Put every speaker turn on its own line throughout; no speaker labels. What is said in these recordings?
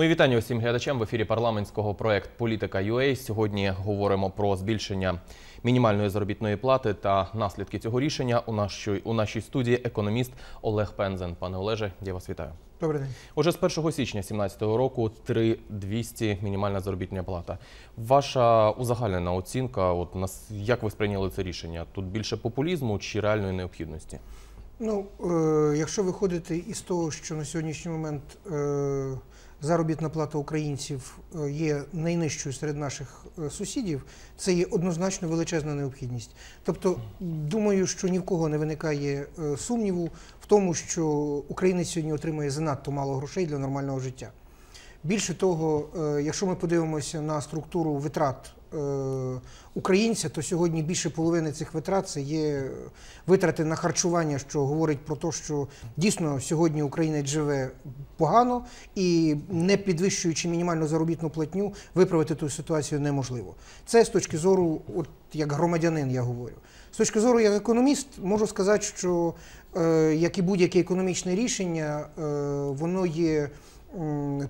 Мої ну вітання усім глядачам в ефірі парламентського проект Політика UA». Сьогодні говоримо про збільшення мінімальної заробітної плати та наслідки цього рішення. У нашій у нашій студії економіст Олег Пензен. Пане Олеже, я вас вітаю. Добрий день. Уже з 1 січня 2017 року 3200 мінімальна заробітна плата. Ваша узагальнена оцінка. От нас як ви сприйняли це рішення? Тут більше популізму чи реальної необхідності?
Ну, е, якщо виходити із того, що на сьогоднішній момент. Е, заробітна плата українців е, є найнижчою серед наших е, сусідів, це є однозначно величезна необхідність. Тобто, думаю, що ні в кого не виникає е, сумніву в тому, що українець сьогодні отримує занадто мало грошей для нормального життя. Більше того, якщо ми подивимося на структуру витрат Е, українця, то сьогодні більше половини цих витрат це є витрати на харчування, що говорить про те, що дійсно сьогодні Україна живе погано і не підвищуючи мінімальну заробітну платню, виправити ту ситуацію неможливо. Це з точки зору, от як громадянин, я говорю. З точки зору як економіст, можу сказати, що е, як і будь-яке економічне рішення, е, воно є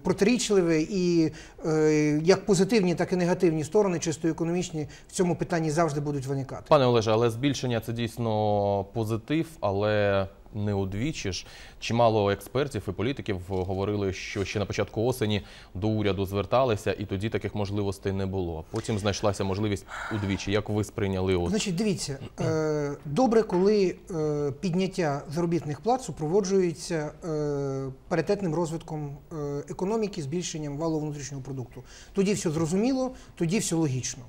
протирічливе, і е, як позитивні, так і негативні сторони, чисто економічні, в цьому питанні завжди будуть виникати.
Пане Олеже, але збільшення це дійсно позитив, але не одвічі чимало експертів і політиків говорили, що ще на початку осені до уряду зверталися, і тоді таких можливостей не було. Потім знайшлася можливість удвічі. Як ви сприйняли от...
Значить, дивіться е, добре, коли е, підняття заробітних плат супроводжується е, паритетним розвитком економіки, збільшенням валового внутрішнього продукту. Тоді все зрозуміло, тоді все логічно.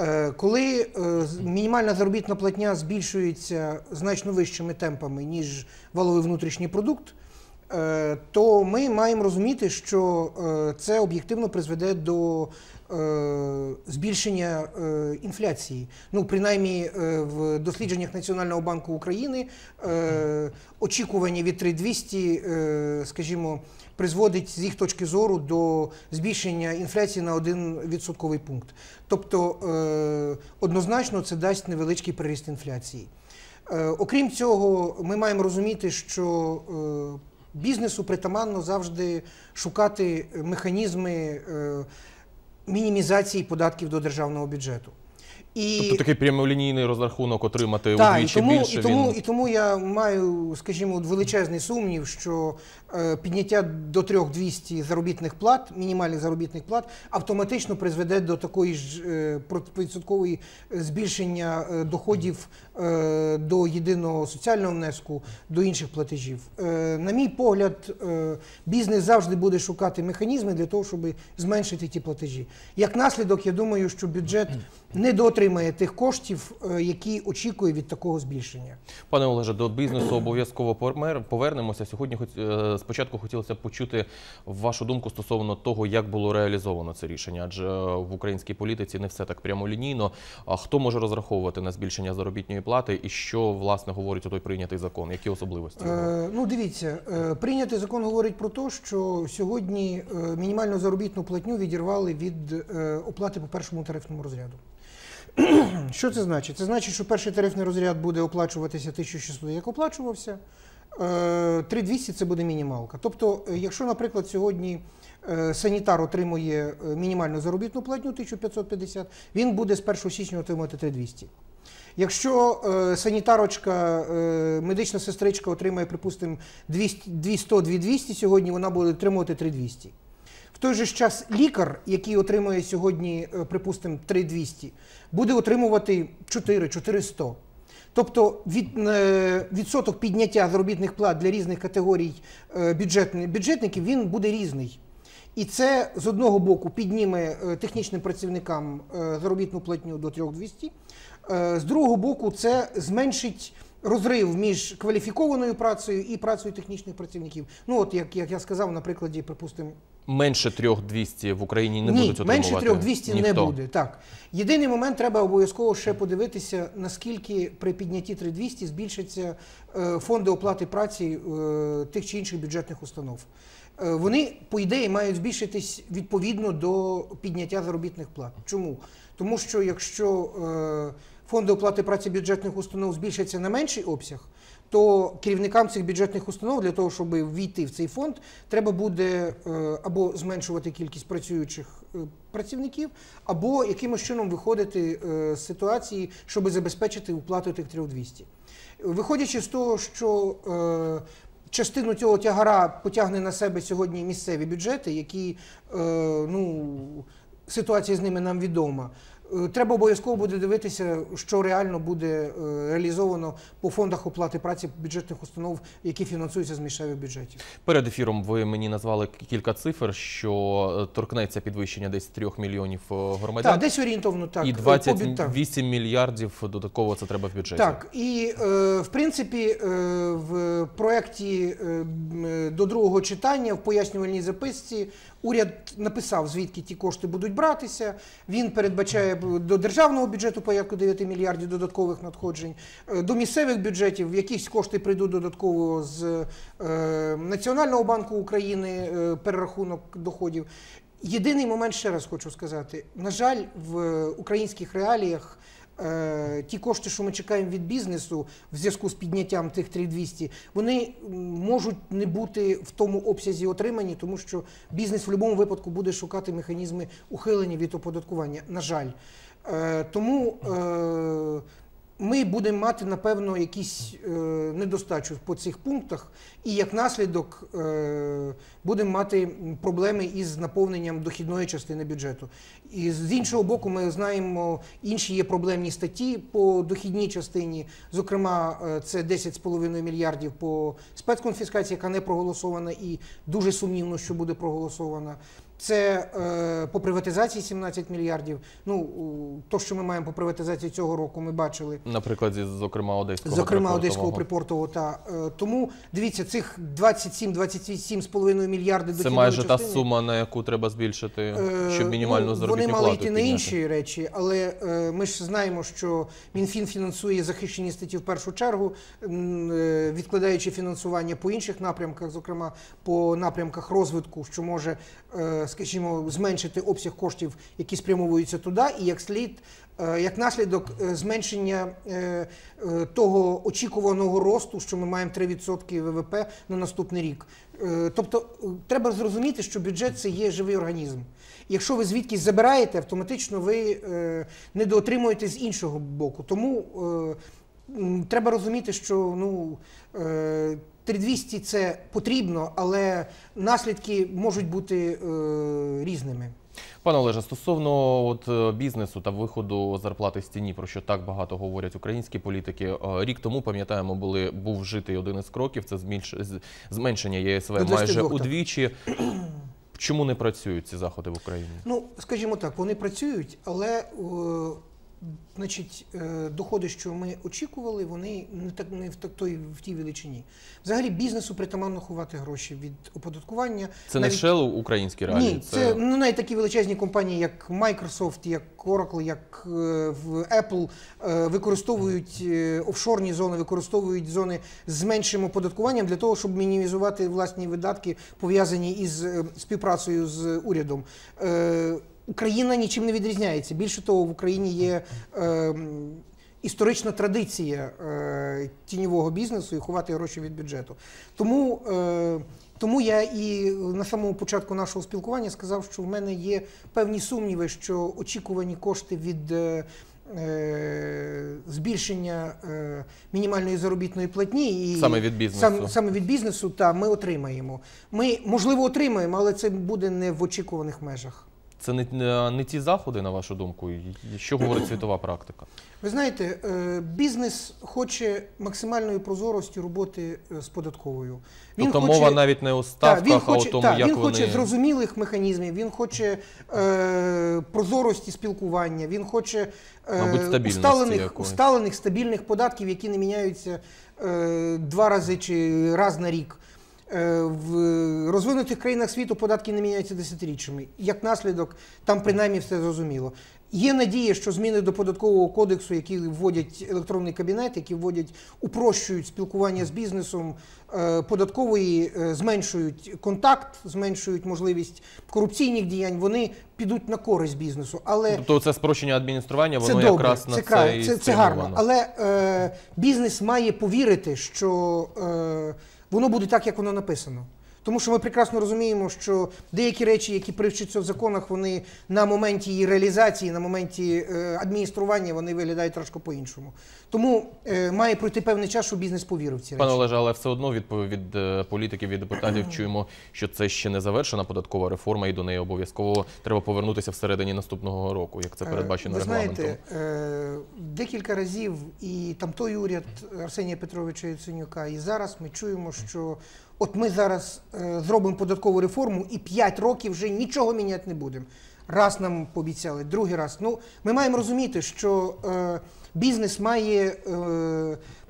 Е, коли е, мінімальна заробітна платня збільшується значно вищими темпами, ніж валовий внутрішній продукт, е, то ми маємо розуміти, що це об'єктивно призведе до збільшення інфляції. Ну, принаймні, в дослідженнях Національного банку України Очікування від 3200, е, скажімо, призводить з їх точки зору до збільшення інфляції на один відсотковий пункт. Тобто е, однозначно це дасть невеличкий приріст інфляції. Е, окрім цього, ми маємо розуміти, що бізнесу притаманно завжди шукати механізми мінімізації податків до державного бюджету. І... Тобто
такий прямолінійний розрахунок отримати так, удвічі і тому, більше. І тому, він... і
тому я маю, скажімо, величезний сумнів, що е, підняття до 3200 заробітних плат, мінімальних заробітних плат, автоматично призведе до такої ж е, відсоткової збільшення е, доходів е, до єдиного соціального внеску, до інших платежів. Е, на мій погляд, е, бізнес завжди буде шукати механізми для того, щоб зменшити ті платежі. Як наслідок, я думаю, що бюджет не дотримує отримає тих коштів, е, які очікує від такого збільшення.
Пане Олеже, до бізнесу обов'язково повернемося. Сьогодні хоч е, спочатку хотілося б почути вашу думку стосовно того, як було реалізовано це рішення, адже е, в українській політиці не все так прямолінійно. А хто може розраховувати на збільшення заробітної плати і що власне говорить о той прийнятий закон? Які особливості?
ну дивіться, прийнятий закон говорить про те, що сьогодні мінімальну заробітну платню відірвали від оплати по першому тарифному розряду. Що це значить? Це значить, що перший тарифний розряд буде оплачуватися 1600, як оплачувався. 3200 е, це буде мінімалка. Тобто, е, якщо, наприклад, сьогодні е, санітар отримує мінімальну заробітну платню 1550, він буде з 1 січня отримувати 3200. Якщо санітарочка, медична сестричка отримає, припустимо, 200-200 сьогодні, вона буде отримувати 3200 той же час лікар, який отримує сьогодні, е, припустимо, 3200, буде отримувати 4-400. Тобто від, е, відсоток підняття заробітних плат для різних категорій е, бюджетників він буде різний. І це з одного боку підніме технічним працівникам заробітну платню до 3200, з другого боку, це зменшить. Розрив між кваліфікованою працею і працею технічних працівників. Ну, от як як я сказав, на прикладі, припустимо.
Менше 3200 в Україні не Ні, будуть отримувати? менше 3200 Ніхто. не буде.
Так. Єдиний момент, треба обов'язково ще подивитися, наскільки при піднятті 3200 збільшаться е, фонди оплати праці е, тих чи інших бюджетних установ. Е, вони, по ідеї, мають збільшитись відповідно до підняття заробітних плат. Чому? Тому що якщо фонди оплати праці бюджетних установ збільшаться на менший обсяг, то керівникам цих бюджетних установ для того, щоб війти в цей фонд, треба буде е, або зменшувати кількість працюючих е, працівників, або якимось чином виходити е, з ситуації, щоб забезпечити уплату тих 3200. Виходячи з того, що Частину цього тягара потягне на себе сьогодні місцеві бюджети, які е, ну ситуація з ними нам відома. Е, треба обов'язково буде дивитися, що реально буде е, реалізовано по фондах оплати праці бюджетних установ, які фінансуються з місцевих бюджетів.
Перед ефіром ви мені назвали кілька цифр, що е, торкнеться підвищення десь 3 мільйонів громадян. Так, десь орієнтовно так і 28 мільярдів додатково це треба в бюджеті. Так
і в принципі в проєкті до другого читання в пояснювальній записці уряд написав звідки ті кошти будуть братися. Він передбачає до державного бюджету порядку 9 мільярдів додаткових надходжень, е, до місцевих бюджетів якісь кошти прийдуть додатково з е, Національного банку України е, перерахунок доходів. Єдиний момент ще раз хочу сказати: на жаль, в українських реаліях. Е, ті кошти, що ми чекаємо від бізнесу в зв'язку з підняттям тих 3200, вони можуть не бути в тому обсязі отримані, тому що бізнес в будь-якому випадку буде шукати механізми ухилення від оподаткування. На жаль, е, тому е, ми будемо мати, напевно, якісь е, недостачу по цих пунктах, і як наслідок е, будемо мати проблеми із наповненням дохідної частини бюджету. І з іншого боку, ми знаємо, інші є проблемні статті по дохідній частині. Зокрема, е, це 10,5 мільярдів по спецконфіскації, яка не проголосована, і дуже сумнівно, що буде проголосована. Це е, по приватизації 17 мільярдів. Ну то, що ми маємо по приватизації цього року, ми бачили.
Наприклад, зокрема одеського зокрема одеського
припортового. Та е, тому дивіться цих 27-27,5 мільярди до Це майже частини, та
сума, на яку треба збільшити, е, щоб ну, мінімально заробітну плату Вони мали йти на інші
речі, але е, ми ж знаємо, що мінфін фінансує захищені статті в першу чергу, е, відкладаючи фінансування по інших напрямках, зокрема по напрямках розвитку, що може. Е, скажімо, зменшити обсяг коштів, які спрямовуються туди, і як слід, е, як наслідок е, зменшення е, того очікуваного росту, що ми маємо 3% ВВП на наступний рік. Тобто треба зрозуміти, що бюджет це є живий організм. Якщо ви звідкись забираєте, автоматично ви недоотримуєте з іншого боку. Тому треба розуміти, що ну. 3200 – це потрібно, але наслідки можуть бути е, різними.
Пане Олеже, стосовно от е, бізнесу та виходу зарплати з тіні, про що так багато говорять українські політики, е, рік тому пам'ятаємо, були був вжитий один із кроків. Це зменшення ЄСВ майже удвічі. Чому не працюють ці заходи в Україні?
Ну скажімо так, вони працюють, але е, значить, е, доходи, що ми очікували, вони не так не в так той в тій величині. Взагалі бізнесу притаманно ховати гроші від оподаткування. Це навіть... не Shell українські реалії? Ні, це, це ну навіть такі величезні компанії, як Microsoft, як Oracle, як е, в Apple, е, використовують офшорні зони, використовують зони з меншим оподаткуванням для того, щоб мінімізувати власні видатки пов'язані із співпрацею з урядом. Україна нічим не відрізняється. Більше того, в Україні є. Е, Історична традиція е, тіньового бізнесу і ховати гроші від бюджету. Тому е, тому я і на самому початку нашого спілкування сказав, що в мене є певні сумніви, що очікувані кошти від е, е збільшення е, мінімальної заробітної платні і саме від бізнесу сам, саме від бізнесу, та ми отримаємо. Ми можливо отримаємо, але це буде не в очікуваних межах.
Це не, е, не ті заходи, на вашу думку, що говорить світова практика?
Ви знаєте, е, бізнес хоче максимальної прозорості роботи е, з податковою. Він тобто хоче... мова навіть не у ставках, та, він хоче, а у тому, та, як він вони... хоче зрозумілих механізмів, він хоче е, прозорості спілкування, він хоче е, Мабуть, усталених, усталених стабільних податків, які не міняються е, два рази чи раз на рік. Е, в розвинутих країнах світу податки не міняються десятиріччями. Як наслідок, там принаймні все зрозуміло. Є надія, що зміни до податкового кодексу, які вводять електронний кабінет, які вводять, упрощують спілкування з бізнесом е, податкової, е, зменшують контакт, зменшують можливість корупційних діянь. Вони підуть на користь бізнесу. Але
тобто це спрощення адміністрування, воно добре, якраз це на це це, це гарно. Але
е, бізнес має повірити, що е, Воно буде так, як воно написано. Тому що ми прекрасно розуміємо, що деякі речі, які привчаться в законах, вони на моменті її реалізації, на моменті е, адміністрування, вони виглядають трошки по-іншому. Тому е, має пройти певний час, щоб бізнес повірив в ці речі. Пане
Олеже, але все одно від, від, е, від політиків від депутатів чуємо, що це ще не завершена податкова реформа, і до неї обов'язково треба повернутися всередині наступного року, як це е, передбачено е, ви регламентом. Ви
Декілька разів і там той уряд Арсенія Петровича Яценюка, і зараз ми чуємо, що От ми зараз е, зробимо податкову реформу і 5 років вже нічого міняти не будемо. Раз нам пообіцяли, другий раз. Ну, ми маємо розуміти, що е, бізнес має е,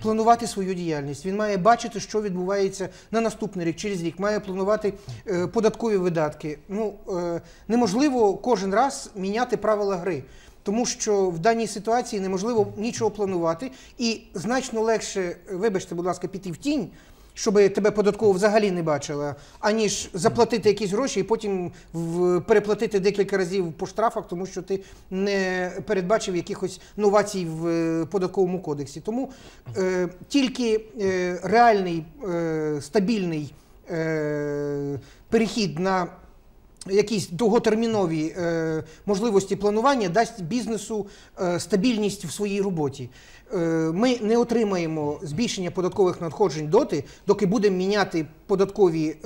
планувати свою діяльність. Він має бачити, що відбувається на наступний рік, через рік, має планувати е, податкові видатки. Ну е, неможливо кожен раз міняти правила гри. Тому що в даній ситуації неможливо нічого планувати, і значно легше, вибачте, будь ласка, піти в тінь щоб тебе податково взагалі не бачила, аніж заплатити якісь гроші і потім переплатити декілька разів по штрафах, тому що ти не передбачив якихось новацій в е, податковому кодексі. Тому е, тільки е, реальний е, стабільний е, перехід на якісь довготермінові е, можливості планування дасть бізнесу е, стабільність в своїй роботі. Е, ми не отримаємо збільшення податкових надходжень доти, доки будемо міняти податкові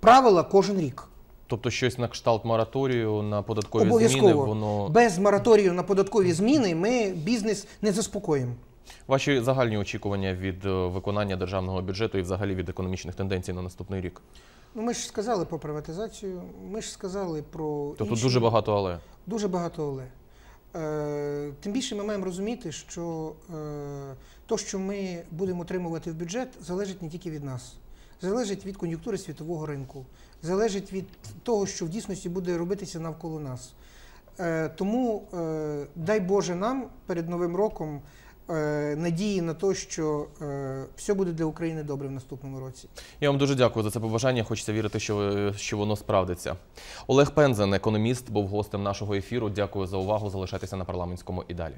правила кожен рік.
Тобто щось на кшталт мораторію на податкові зміни обов'язково без
мораторію на податкові зміни ми бізнес не заспокоїмо.
Ваші загальні очікування від виконання державного бюджету і взагалі від економічних тенденцій на наступний рік.
Ну, ми ж сказали про приватизацію, ми ж сказали про. Тобто інші... дуже багато але. Дуже багато але. Е, тим більше ми маємо розуміти, що е, то, що ми будемо отримувати в бюджет, залежить не тільки від нас, залежить від кон'юнктури світового ринку, залежить від того, що в дійсності буде робитися навколо нас. Е, тому, е, дай Боже, нам перед Новим роком. Е, надії на те, що е, все буде для України добре в наступному році.
Я вам дуже дякую за це побажання. Хочеться вірити, що е, що воно справдиться. Олег Пензен, економіст, був гостем нашого ефіру. Дякую за увагу. Залишайтеся на парламентському і далі.